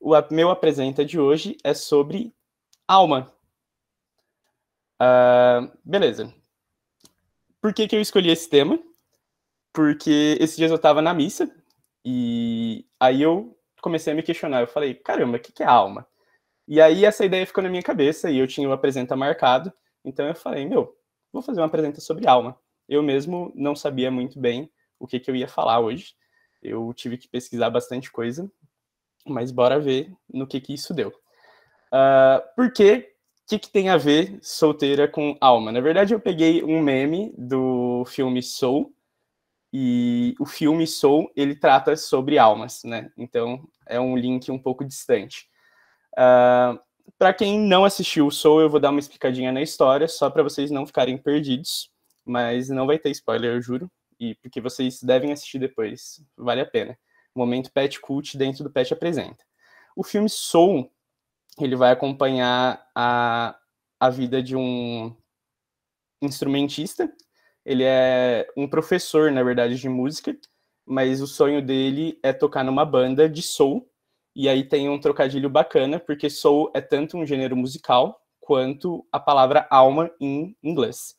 O meu apresenta de hoje é sobre alma. Uh, beleza. Por que, que eu escolhi esse tema? Porque esses dias eu estava na missa e aí eu comecei a me questionar. Eu falei, caramba, o que, que é alma? E aí essa ideia ficou na minha cabeça e eu tinha o apresenta marcado. Então eu falei, meu, vou fazer uma apresentação sobre alma. Eu mesmo não sabia muito bem o que, que eu ia falar hoje. Eu tive que pesquisar bastante coisa, mas bora ver no que, que isso deu. Uh, por que, que, que tem a ver solteira com alma? Na verdade, eu peguei um meme do filme Soul, e o filme Soul, ele trata sobre almas, né? Então, é um link um pouco distante. Uh, para quem não assistiu o Soul, eu vou dar uma explicadinha na história, só para vocês não ficarem perdidos. Mas não vai ter spoiler, eu juro. E porque vocês devem assistir depois. Vale a pena. Momento Pet Cult dentro do Pet Apresenta. O filme Soul, ele vai acompanhar a, a vida de um instrumentista. Ele é um professor, na verdade, de música, mas o sonho dele é tocar numa banda de soul e aí tem um trocadilho bacana, porque soul é tanto um gênero musical quanto a palavra alma em inglês.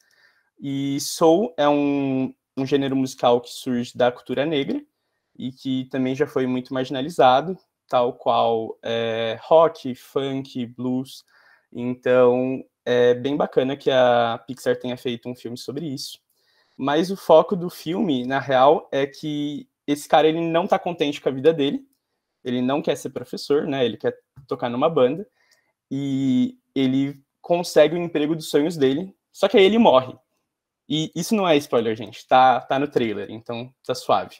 E soul é um, um gênero musical que surge da cultura negra e que também já foi muito marginalizado, tal qual é, rock, funk, blues. Então é bem bacana que a Pixar tenha feito um filme sobre isso. Mas o foco do filme, na real, é que esse cara ele não está contente com a vida dele ele não quer ser professor, né? Ele quer tocar numa banda e ele consegue o emprego dos sonhos dele, só que aí ele morre. E isso não é spoiler, gente, tá, tá no trailer, então tá suave.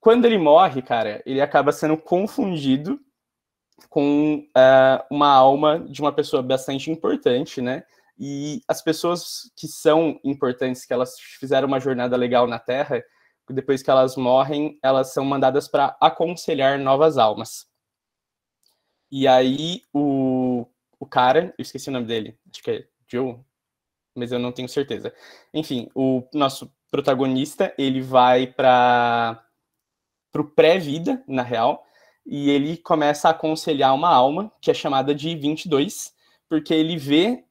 Quando ele morre, cara, ele acaba sendo confundido com uh, uma alma de uma pessoa bastante importante, né? E as pessoas que são importantes, que elas fizeram uma jornada legal na Terra, depois que elas morrem, elas são mandadas para aconselhar novas almas. E aí o, o cara, eu esqueci o nome dele, acho que é Joe, mas eu não tenho certeza. Enfim, o nosso protagonista, ele vai para o pré-vida, na real, e ele começa a aconselhar uma alma, que é chamada de 22, porque ele vê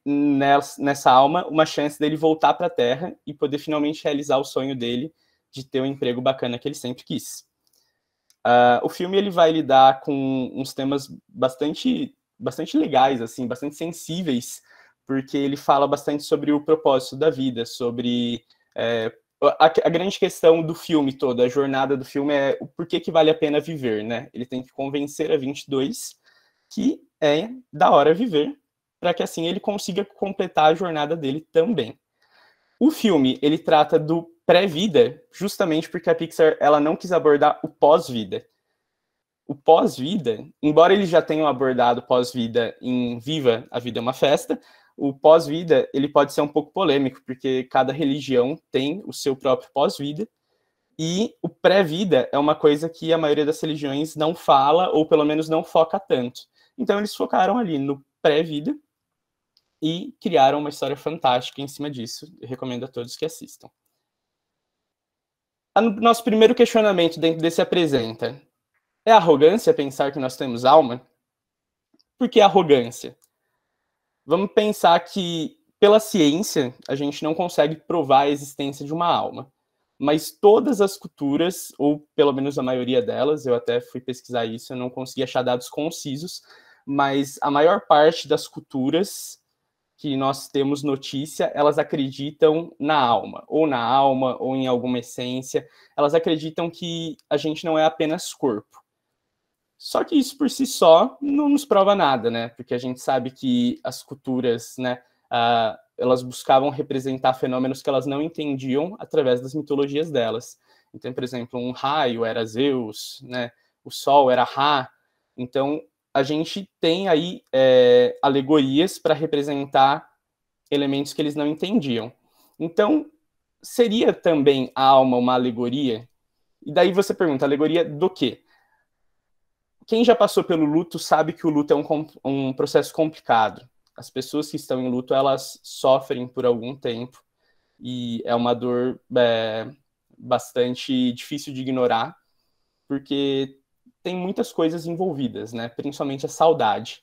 nessa alma uma chance dele voltar para a Terra e poder finalmente realizar o sonho dele de ter um emprego bacana que ele sempre quis. Uh, o filme ele vai lidar com uns temas bastante, bastante legais, assim, bastante sensíveis, porque ele fala bastante sobre o propósito da vida, sobre é, a, a, grande questão do filme todo, a jornada do filme é o porquê que vale a pena viver, né? Ele tem que convencer a 22 que é da hora viver, para que assim ele consiga completar a jornada dele também. O filme ele trata do pré-vida, justamente porque a Pixar ela não quis abordar o pós-vida. O pós-vida, embora eles já tenham abordado pós-vida em Viva, a Vida é uma Festa, o pós-vida ele pode ser um pouco polêmico, porque cada religião tem o seu próprio pós-vida, e o pré-vida é uma coisa que a maioria das religiões não fala, ou pelo menos não foca tanto. Então eles focaram ali no pré-vida e criaram uma história fantástica em cima disso. Eu recomendo a todos que assistam. Tá nosso primeiro questionamento dentro desse apresenta. É arrogância pensar que nós temos alma? Por que arrogância? Vamos pensar que, pela ciência, a gente não consegue provar a existência de uma alma. Mas todas as culturas, ou pelo menos a maioria delas, eu até fui pesquisar isso, eu não consegui achar dados concisos, mas a maior parte das culturas que nós temos notícia, elas acreditam na alma, ou na alma, ou em alguma essência. Elas acreditam que a gente não é apenas corpo. Só que isso por si só não nos prova nada, né? Porque a gente sabe que as culturas, né, uh, elas buscavam representar fenômenos que elas não entendiam através das mitologias delas. Então, por exemplo, um raio era Zeus, né? O sol era Ra. Então, a gente tem aí é, alegorias para representar elementos que eles não entendiam. Então, seria também a alma uma alegoria? E daí você pergunta, alegoria do quê? Quem já passou pelo luto sabe que o luto é um, um processo complicado. As pessoas que estão em luto, elas sofrem por algum tempo. E é uma dor é, bastante difícil de ignorar, porque tem muitas coisas envolvidas, né? Principalmente a saudade.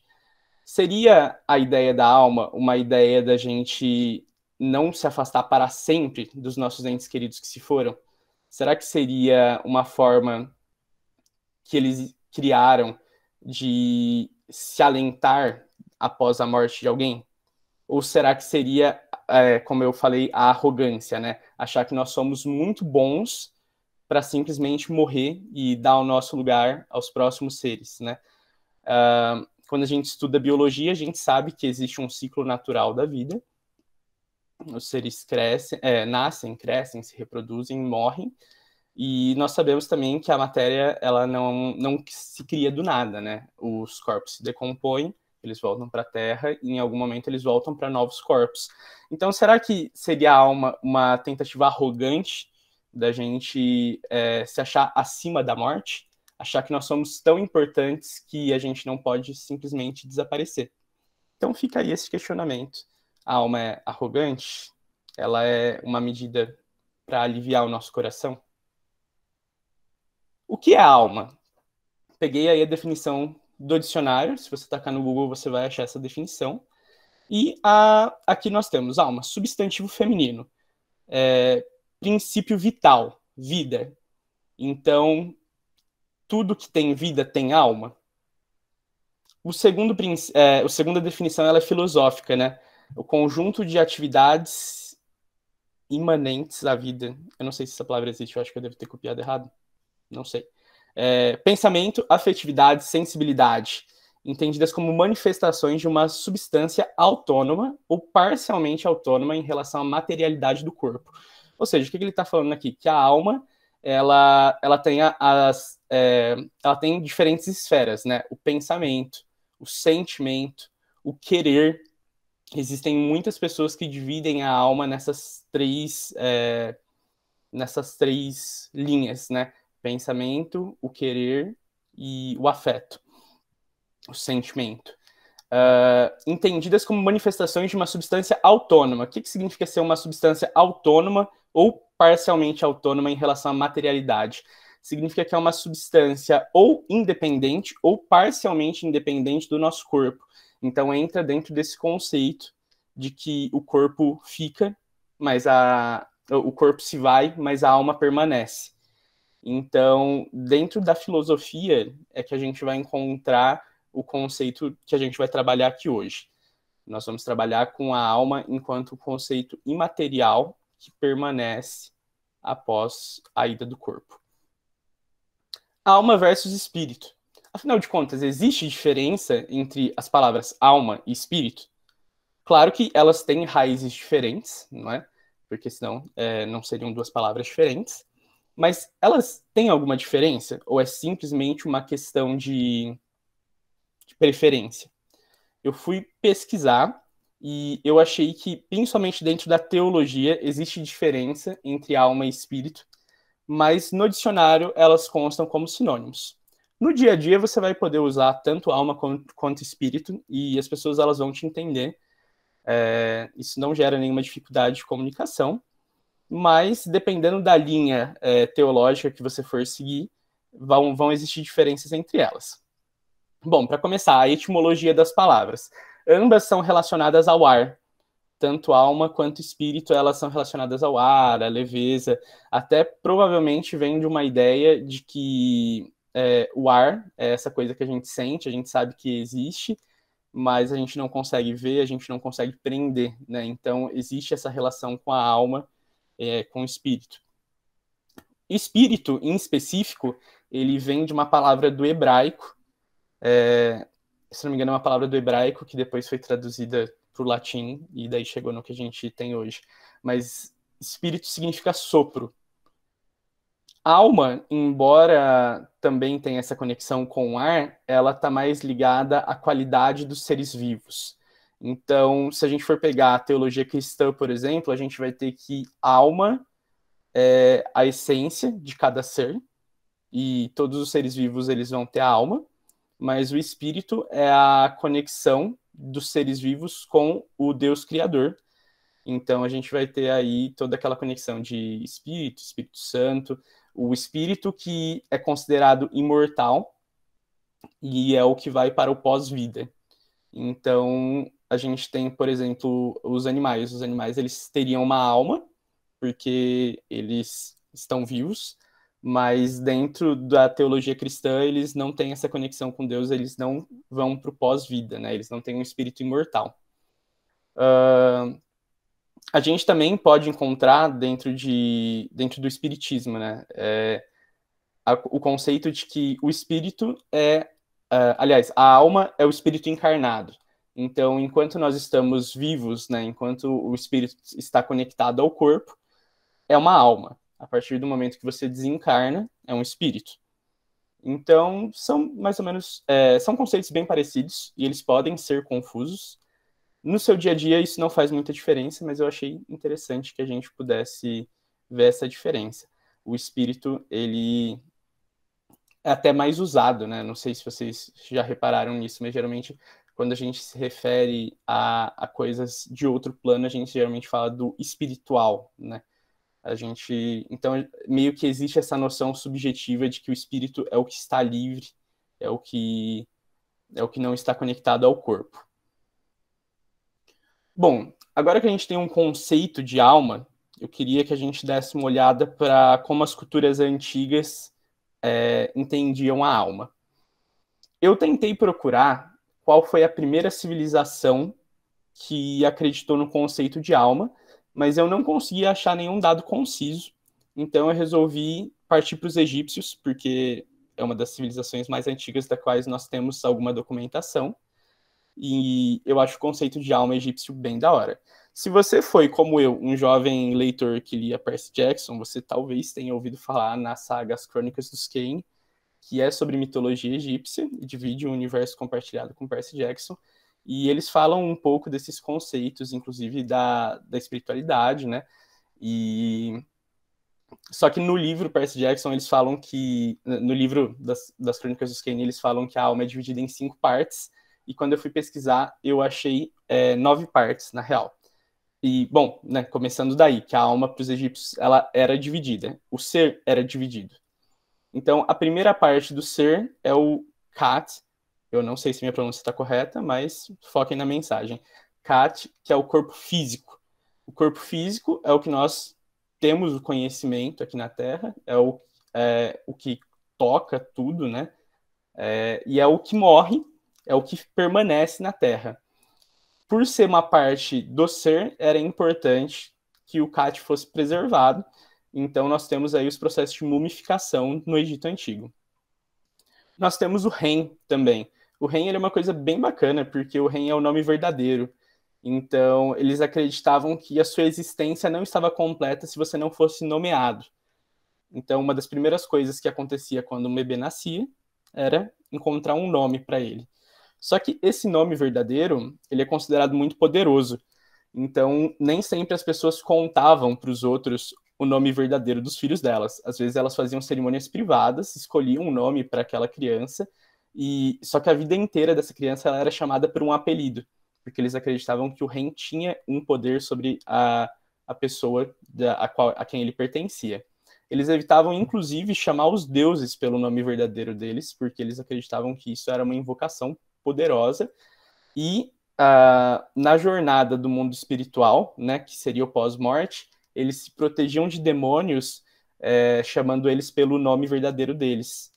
Seria a ideia da alma uma ideia da gente não se afastar para sempre dos nossos entes queridos que se foram? Será que seria uma forma que eles criaram de se alentar após a morte de alguém? Ou será que seria, é, como eu falei, a arrogância, né? Achar que nós somos muito bons para simplesmente morrer e dar o nosso lugar aos próximos seres, né? Uh, quando a gente estuda biologia, a gente sabe que existe um ciclo natural da vida. Os seres crescem, é, nascem, crescem, se reproduzem, morrem. E nós sabemos também que a matéria ela não, não se cria do nada, né? Os corpos se decompõem, eles voltam para a Terra e em algum momento eles voltam para novos corpos. Então, será que seria uma, uma tentativa arrogante da gente é, se achar acima da morte, achar que nós somos tão importantes que a gente não pode simplesmente desaparecer. Então fica aí esse questionamento. A alma é arrogante? Ela é uma medida para aliviar o nosso coração? O que é alma? Peguei aí a definição do dicionário, se você tacar no Google você vai achar essa definição. E a, aqui nós temos alma, substantivo feminino. É, princípio vital, vida. Então, tudo que tem vida tem alma. O segundo, é, a segunda definição ela é filosófica, né? O conjunto de atividades imanentes à vida. Eu não sei se essa palavra existe, eu acho que eu devo ter copiado errado. Não sei. É, pensamento, afetividade, sensibilidade, entendidas como manifestações de uma substância autônoma ou parcialmente autônoma em relação à materialidade do corpo. Ou seja, o que ele está falando aqui? Que a alma ela, ela tem as é, ela tem diferentes esferas, né? O pensamento, o sentimento, o querer. Existem muitas pessoas que dividem a alma nessas três é, nessas três linhas, né? Pensamento, o querer e o afeto, o sentimento uh, entendidas como manifestações de uma substância autônoma. O que, que significa ser uma substância autônoma ou parcialmente autônoma em relação à materialidade? Significa que é uma substância ou independente ou parcialmente independente do nosso corpo. Então entra dentro desse conceito de que o corpo fica, mas a o corpo se vai, mas a alma permanece. Então, dentro da filosofia é que a gente vai encontrar o conceito que a gente vai trabalhar aqui hoje. Nós vamos trabalhar com a alma enquanto conceito imaterial que permanece após a ida do corpo. Alma versus espírito. Afinal de contas, existe diferença entre as palavras alma e espírito? Claro que elas têm raízes diferentes, não é? Porque senão é, não seriam duas palavras diferentes. Mas elas têm alguma diferença? Ou é simplesmente uma questão de preferência. Eu fui pesquisar e eu achei que, principalmente dentro da teologia, existe diferença entre alma e espírito, mas no dicionário elas constam como sinônimos. No dia a dia você vai poder usar tanto alma quanto, espírito e as pessoas elas vão te entender. É, isso não gera nenhuma dificuldade de comunicação, mas dependendo da linha é, teológica que você for seguir, vão, vão existir diferenças entre elas. Bom, para começar, a etimologia das palavras. Ambas são relacionadas ao ar. Tanto alma quanto espírito, elas são relacionadas ao ar, à leveza. Até provavelmente vem de uma ideia de que é, o ar é essa coisa que a gente sente, a gente sabe que existe, mas a gente não consegue ver, a gente não consegue prender, né? Então existe essa relação com a alma, é, com o espírito. Espírito, em específico, ele vem de uma palavra do hebraico é, se não me engano, é uma palavra do hebraico que depois foi traduzida para o latim e daí chegou no que a gente tem hoje. Mas espírito significa sopro. Alma, embora também tenha essa conexão com o ar, ela está mais ligada à qualidade dos seres vivos. Então, se a gente for pegar a teologia cristã, por exemplo, a gente vai ter que alma é a essência de cada ser, e todos os seres vivos eles vão ter a alma, mas o espírito é a conexão dos seres vivos com o Deus Criador. Então a gente vai ter aí toda aquela conexão de espírito, Espírito Santo, o espírito que é considerado imortal e é o que vai para o pós-vida. Então a gente tem, por exemplo, os animais. Os animais eles teriam uma alma porque eles estão vivos, mas dentro da teologia cristã eles não têm essa conexão com Deus, eles não vão para o pós-vida, né? Eles não têm um espírito imortal. Uh, a gente também pode encontrar dentro de dentro do espiritismo, né? É, a, o conceito de que o espírito é, uh, aliás, a alma é o espírito encarnado. Então, enquanto nós estamos vivos, né? Enquanto o espírito está conectado ao corpo, é uma alma. A partir do momento que você desencarna, é um espírito. Então, são mais ou menos. É, são conceitos bem parecidos e eles podem ser confusos. No seu dia a dia, isso não faz muita diferença, mas eu achei interessante que a gente pudesse ver essa diferença. O espírito, ele é até mais usado, né? Não sei se vocês já repararam nisso, mas geralmente quando a gente se refere a, a coisas de outro plano, a gente geralmente fala do espiritual, né? A gente, então, meio que existe essa noção subjetiva de que o espírito é o que está livre, é o que é o que não está conectado ao corpo. Bom, agora que a gente tem um conceito de alma, eu queria que a gente desse uma olhada para como as culturas antigas é, entendiam a alma. Eu tentei procurar qual foi a primeira civilização que acreditou no conceito de alma, mas eu não conseguia achar nenhum dado conciso. Então eu resolvi partir para os egípcios, porque é uma das civilizações mais antigas da quais nós temos alguma documentação. E eu acho o conceito de alma egípcio bem da hora. Se você foi, como eu, um jovem leitor que lia Percy Jackson, você talvez tenha ouvido falar na saga As Crônicas dos Kane, que é sobre mitologia egípcia e divide o um universo compartilhado com Percy Jackson e eles falam um pouco desses conceitos, inclusive da, da espiritualidade, né? E só que no livro Percy Jackson eles falam que no livro das, das crônicas dos Kane eles falam que a alma é dividida em cinco partes e quando eu fui pesquisar eu achei é, nove partes na real. E bom, né, começando daí que a alma para os egípcios ela era dividida, o ser era dividido. Então a primeira parte do ser é o kat, eu não sei se minha pronúncia está correta, mas foquem na mensagem. Kat, que é o corpo físico. O corpo físico é o que nós temos o conhecimento aqui na Terra, é o, é, o que toca tudo, né? É, e é o que morre, é o que permanece na Terra. Por ser uma parte do ser, era importante que o Kat fosse preservado. Então, nós temos aí os processos de mumificação no Egito Antigo. Nós temos o Ren também, o rei é uma coisa bem bacana, porque o rei é o nome verdadeiro. Então, eles acreditavam que a sua existência não estava completa se você não fosse nomeado. Então, uma das primeiras coisas que acontecia quando um bebê nascia era encontrar um nome para ele. Só que esse nome verdadeiro, ele é considerado muito poderoso. Então, nem sempre as pessoas contavam para os outros o nome verdadeiro dos filhos delas. Às vezes elas faziam cerimônias privadas, escolhiam um nome para aquela criança e só que a vida inteira dessa criança ela era chamada por um apelido, porque eles acreditavam que o Ren tinha um poder sobre a, a pessoa da, a, qual, a quem ele pertencia. Eles evitavam, inclusive, chamar os deuses pelo nome verdadeiro deles, porque eles acreditavam que isso era uma invocação poderosa. E uh, na jornada do mundo espiritual, né, que seria o pós-morte, eles se protegiam de demônios, eh, chamando eles pelo nome verdadeiro deles.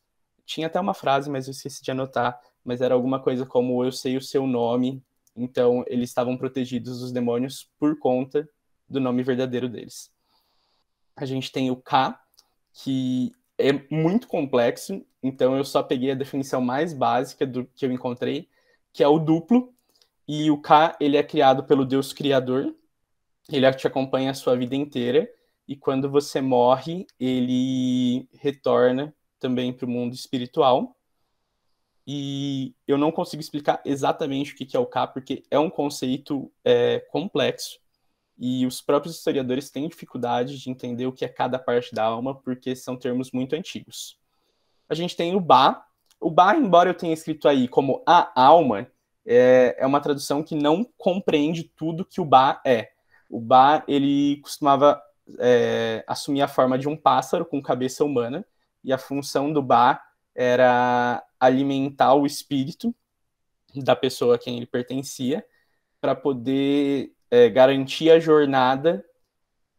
Tinha até uma frase, mas eu esqueci de anotar, mas era alguma coisa como eu sei o seu nome, então eles estavam protegidos dos demônios por conta do nome verdadeiro deles. A gente tem o K, que é muito complexo, então eu só peguei a definição mais básica do que eu encontrei, que é o duplo, e o K ele é criado pelo Deus Criador, ele te acompanha a sua vida inteira, e quando você morre, ele retorna também para o mundo espiritual. E eu não consigo explicar exatamente o que é o K, porque é um conceito é, complexo. E os próprios historiadores têm dificuldade de entender o que é cada parte da alma, porque são termos muito antigos. A gente tem o Ba. O Ba, embora eu tenha escrito aí como a alma, é, é uma tradução que não compreende tudo que o Ba é. O Ba, ele costumava é, assumir a forma de um pássaro com cabeça humana, e a função do Ba era alimentar o espírito da pessoa a quem ele pertencia para poder é, garantir a jornada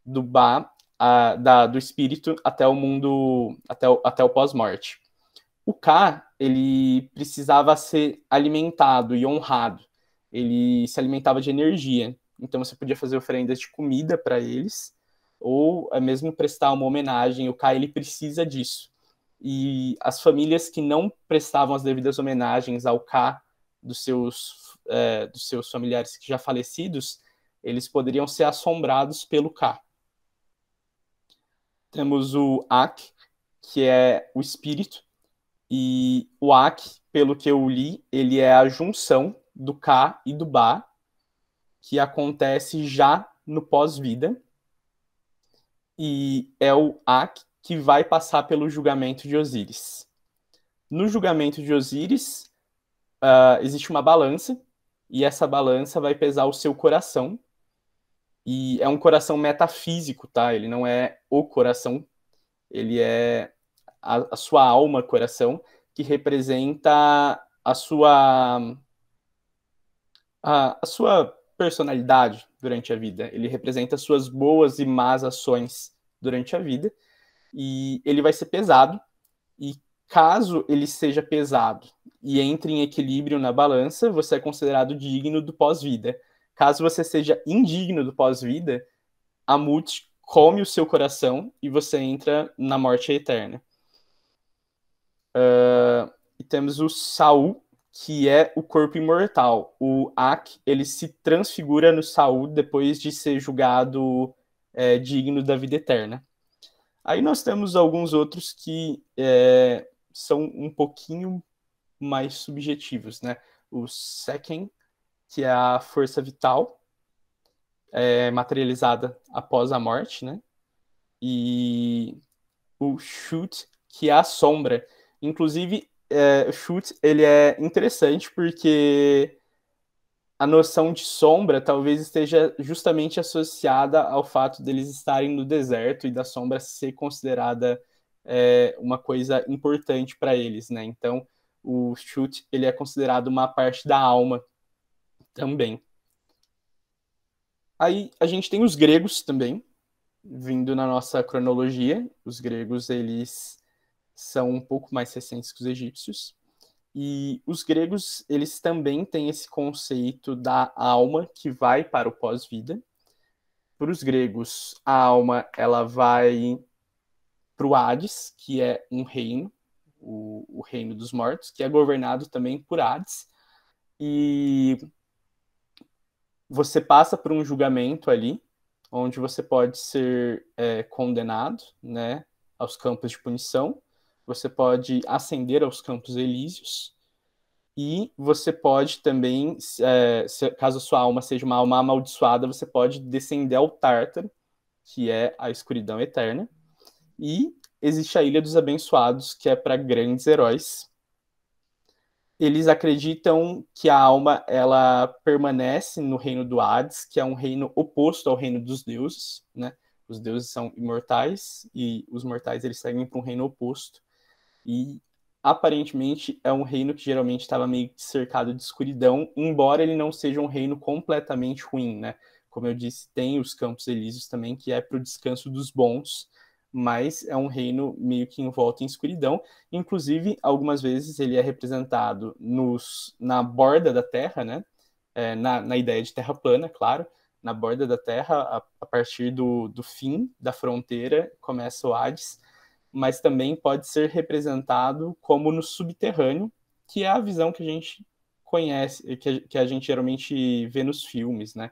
do Ba a, da, do espírito até o mundo até o, até o pós-morte. O K ele precisava ser alimentado e honrado. Ele se alimentava de energia, então você podia fazer oferendas de comida para eles ou é mesmo prestar uma homenagem. O K ele precisa disso e as famílias que não prestavam as devidas homenagens ao K dos seus, é, dos seus familiares já falecidos, eles poderiam ser assombrados pelo K. Temos o Ak, que é o espírito, e o Ak, pelo que eu li, ele é a junção do K e do Ba, que acontece já no pós-vida. E é o Ak que vai passar pelo julgamento de Osíris. No julgamento de Osíris, uh, existe uma balança, e essa balança vai pesar o seu coração. E é um coração metafísico, tá? Ele não é o coração, ele é a, a sua alma, coração, que representa a sua. A, a sua personalidade durante a vida. Ele representa suas boas e más ações durante a vida e ele vai ser pesado. E caso ele seja pesado e entre em equilíbrio na balança, você é considerado digno do pós-vida. Caso você seja indigno do pós-vida, a Mut come o seu coração e você entra na morte eterna. Uh, e temos o Saul, que é o corpo imortal. O Ak, ele se transfigura no Saul depois de ser julgado é, digno da vida eterna. Aí nós temos alguns outros que é, são um pouquinho mais subjetivos, né? O second, que é a força vital é, materializada após a morte, né? E o Shoot, que é a sombra. Inclusive, é, o Shoot, ele é interessante porque a noção de sombra talvez esteja justamente associada ao fato deles estarem no deserto e da sombra ser considerada é, uma coisa importante para eles, né? Então, o chute ele é considerado uma parte da alma também. Aí a gente tem os gregos também, vindo na nossa cronologia. Os gregos, eles são um pouco mais recentes que os egípcios. E os gregos, eles também têm esse conceito da alma que vai para o pós-vida. Para os gregos, a alma ela vai para o Hades, que é um reino, o, o, reino dos mortos, que é governado também por Hades. E você passa por um julgamento ali, onde você pode ser é, condenado né, aos campos de punição você pode ascender aos Campos Elíseos e você pode também, é, se, caso a sua alma seja uma alma amaldiçoada, você pode descender ao Tártaro, que é a escuridão eterna. E existe a Ilha dos Abençoados, que é para grandes heróis. Eles acreditam que a alma ela permanece no reino do Hades, que é um reino oposto ao reino dos deuses, né? Os deuses são imortais e os mortais eles seguem para um reino oposto. E aparentemente é um reino que geralmente estava meio cercado de escuridão, embora ele não seja um reino completamente ruim, né? Como eu disse, tem os Campos Elíseos também, que é para o descanso dos bons, mas é um reino meio que envolto em escuridão. Inclusive, algumas vezes ele é representado nos, na borda da Terra, né? É, na, na ideia de Terra plana, claro, na borda da Terra, a, a partir do, do fim da fronteira, começa o Hades, mas também pode ser representado como no subterrâneo, que é a visão que a gente conhece, que a, que a gente geralmente vê nos filmes, né?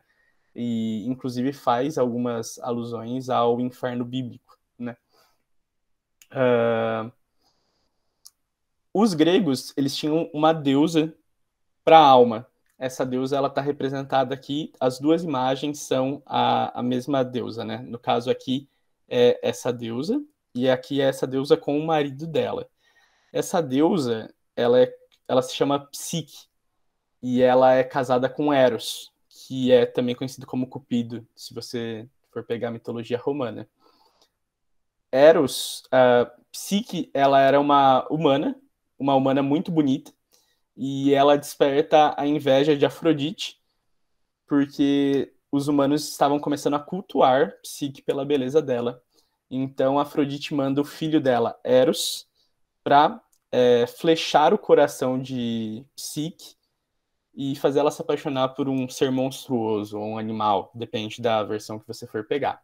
E inclusive faz algumas alusões ao inferno bíblico, né? Uh... Os gregos, eles tinham uma deusa para a alma. Essa deusa, ela está representada aqui. As duas imagens são a, a mesma deusa, né? No caso aqui, é essa deusa, e aqui é essa deusa com o marido dela. Essa deusa, ela, é, ela se chama Psique. E ela é casada com Eros, que é também conhecido como Cupido, se você for pegar a mitologia romana. Eros, Psique, ela era uma humana, uma humana muito bonita, e ela desperta a inveja de Afrodite, porque os humanos estavam começando a cultuar Psique pela beleza dela. Então Afrodite manda o filho dela, Eros, para é, flechar o coração de Psique e fazer ela se apaixonar por um ser monstruoso ou um animal, depende da versão que você for pegar.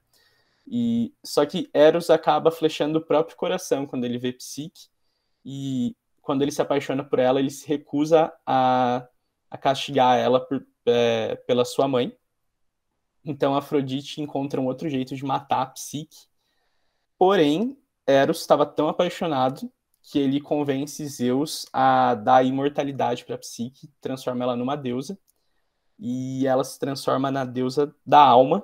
E só que Eros acaba flechando o próprio coração quando ele vê Psique e quando ele se apaixona por ela, ele se recusa a, a castigar ela por, é, pela sua mãe. Então Afrodite encontra um outro jeito de matar a Psique Porém, Eros estava tão apaixonado que ele convence Zeus a dar imortalidade para Psique, transforma ela numa deusa, e ela se transforma na deusa da alma,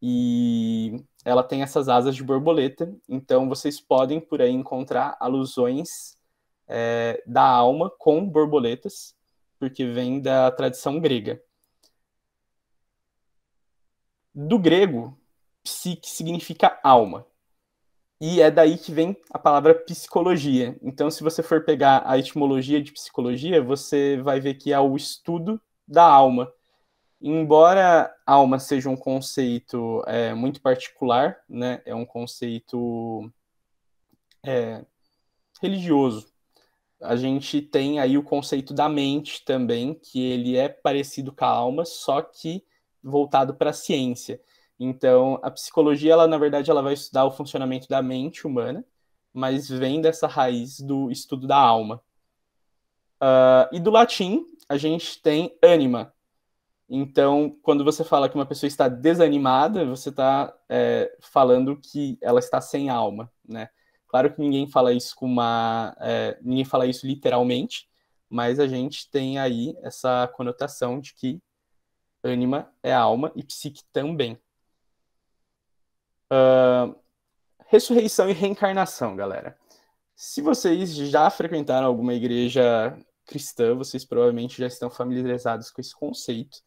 e ela tem essas asas de borboleta, então vocês podem por aí encontrar alusões é, da alma com borboletas, porque vem da tradição grega. Do grego, psique significa alma. E é daí que vem a palavra psicologia. Então, se você for pegar a etimologia de psicologia, você vai ver que é o estudo da alma. Embora alma seja um conceito é, muito particular, né, é um conceito é, religioso, a gente tem aí o conceito da mente também, que ele é parecido com a alma, só que voltado para a ciência. Então, a psicologia, ela na verdade, ela vai estudar o funcionamento da mente humana, mas vem dessa raiz do estudo da alma. Uh, e do latim, a gente tem anima. Então, quando você fala que uma pessoa está desanimada, você está é, falando que ela está sem alma, né? Claro que ninguém fala isso com uma, é, ninguém fala isso literalmente, mas a gente tem aí essa conotação de que ânima é alma e psique também. Uh, ressurreição e reencarnação, galera. Se vocês já frequentaram alguma igreja cristã, vocês provavelmente já estão familiarizados com esse conceito,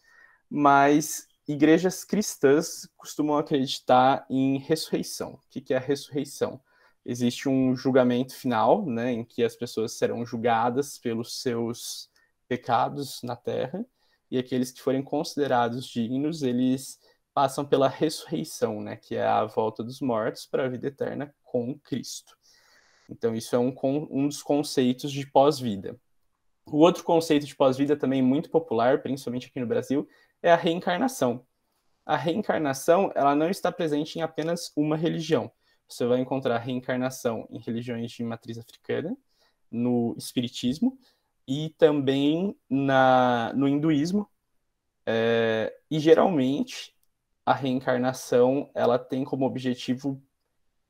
mas igrejas cristãs costumam acreditar em ressurreição. O que é a ressurreição? Existe um julgamento final, né, em que as pessoas serão julgadas pelos seus pecados na terra, e aqueles que forem considerados dignos, eles passam pela ressurreição, né, que é a volta dos mortos para a vida eterna com Cristo. Então, isso é um, um dos conceitos de pós-vida. O outro conceito de pós-vida, também muito popular, principalmente aqui no Brasil, é a reencarnação. A reencarnação ela não está presente em apenas uma religião. Você vai encontrar reencarnação em religiões de matriz africana, no espiritismo e também na, no hinduísmo. É, e geralmente a reencarnação ela tem como objetivo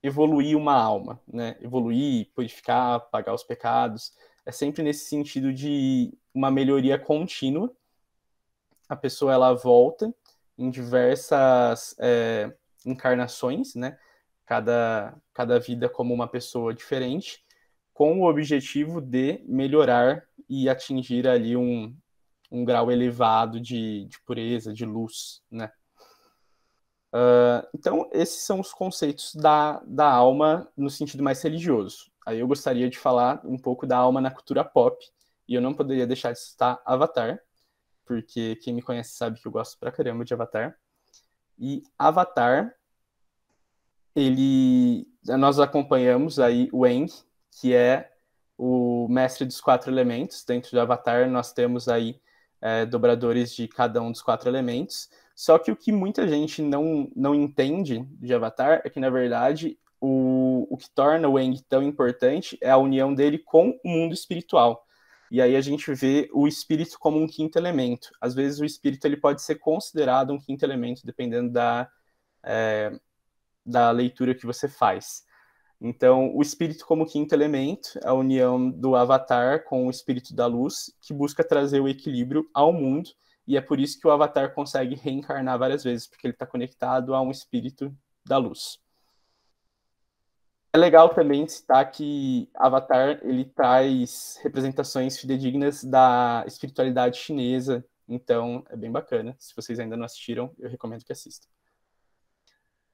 evoluir uma alma, né? Evoluir, purificar, pagar os pecados. É sempre nesse sentido de uma melhoria contínua. A pessoa ela volta em diversas é, encarnações, né? Cada, cada vida como uma pessoa diferente, com o objetivo de melhorar e atingir ali um, um grau elevado de, de pureza, de luz, né? Uh, então, esses são os conceitos da, da alma no sentido mais religioso. Aí eu gostaria de falar um pouco da alma na cultura pop, e eu não poderia deixar de citar Avatar, porque quem me conhece sabe que eu gosto pra caramba de Avatar. E Avatar, ele. Nós acompanhamos aí o Eng, que é o mestre dos quatro elementos. Dentro de Avatar, nós temos aí é, dobradores de cada um dos quatro elementos. Só que o que muita gente não, não entende de Avatar é que, na verdade, o, o que torna o Aang tão importante é a união dele com o mundo espiritual. E aí a gente vê o espírito como um quinto elemento. Às vezes o espírito ele pode ser considerado um quinto elemento, dependendo da, é, da leitura que você faz. Então, o espírito como quinto elemento, é a união do avatar com o espírito da luz, que busca trazer o equilíbrio ao mundo e é por isso que o Avatar consegue reencarnar várias vezes, porque ele está conectado a um espírito da luz. É legal também citar que Avatar ele traz representações fidedignas da espiritualidade chinesa, então é bem bacana. Se vocês ainda não assistiram, eu recomendo que assistam.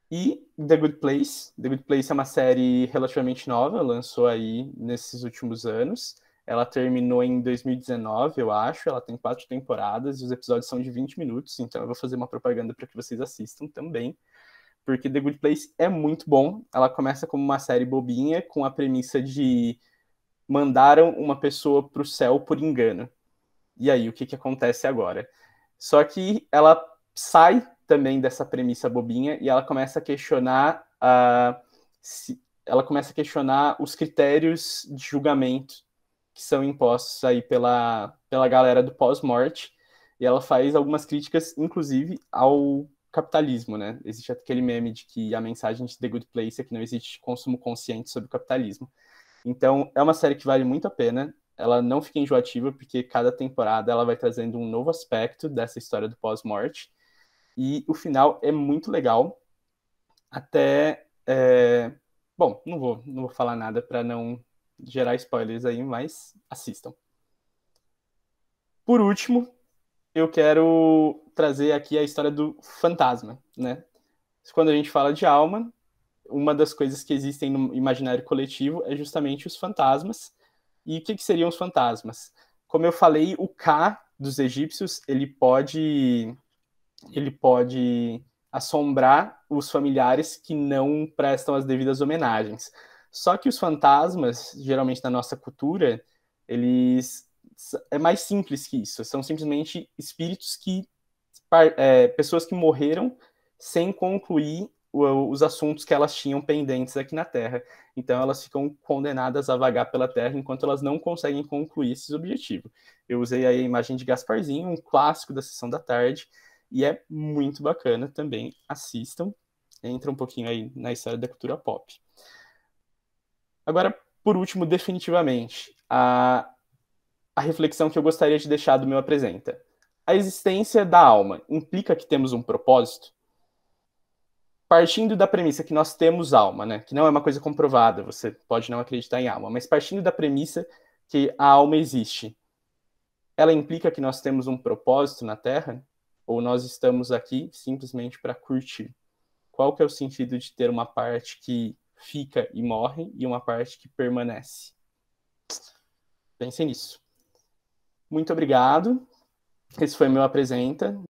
E The Good Place. The Good Place é uma série relativamente nova, lançou aí nesses últimos anos. Ela terminou em 2019, eu acho. Ela tem quatro temporadas e os episódios são de 20 minutos. Então eu vou fazer uma propaganda para que vocês assistam também. Porque The Good Place é muito bom. Ela começa como uma série bobinha, com a premissa de mandaram uma pessoa para o céu por engano. E aí, o que, que acontece agora? Só que ela sai também dessa premissa bobinha e ela começa a questionar a. Uh, ela começa a questionar os critérios de julgamento que são impostos aí pela, pela galera do pós-morte, e ela faz algumas críticas, inclusive, ao capitalismo, né? Existe aquele meme de que a mensagem de The Good Place é que não existe consumo consciente sobre o capitalismo. Então, é uma série que vale muito a pena, ela não fica enjoativa, porque cada temporada ela vai trazendo um novo aspecto dessa história do pós-morte, e o final é muito legal, até... É... Bom, não vou, não vou falar nada para não gerar spoilers aí, mas assistam. Por último, eu quero trazer aqui a história do fantasma, né? Quando a gente fala de alma, uma das coisas que existem no imaginário coletivo é justamente os fantasmas. E o que, que seriam os fantasmas? Como eu falei, o K dos egípcios, ele pode ele pode assombrar os familiares que não prestam as devidas homenagens. Só que os fantasmas, geralmente na nossa cultura, eles é mais simples que isso. São simplesmente espíritos que é, pessoas que morreram sem concluir os assuntos que elas tinham pendentes aqui na Terra. Então elas ficam condenadas a vagar pela Terra enquanto elas não conseguem concluir esses objetivos. Eu usei aí a imagem de Gasparzinho, um clássico da sessão da tarde, e é muito bacana também. Assistam, entra um pouquinho aí na história da cultura pop. Agora, por último, definitivamente, a, a reflexão que eu gostaria de deixar do meu apresenta. A existência da alma implica que temos um propósito? Partindo da premissa que nós temos alma, né? Que não é uma coisa comprovada, você pode não acreditar em alma, mas partindo da premissa que a alma existe, ela implica que nós temos um propósito na Terra? Ou nós estamos aqui simplesmente para curtir? Qual que é o sentido de ter uma parte que fica e morre, e uma parte que permanece. Pensem nisso. Muito obrigado. Esse foi meu apresenta.